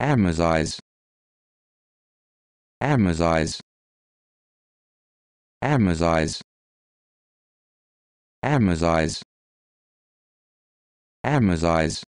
Amazize! Amazize! Amazize! Amazize! Amazize!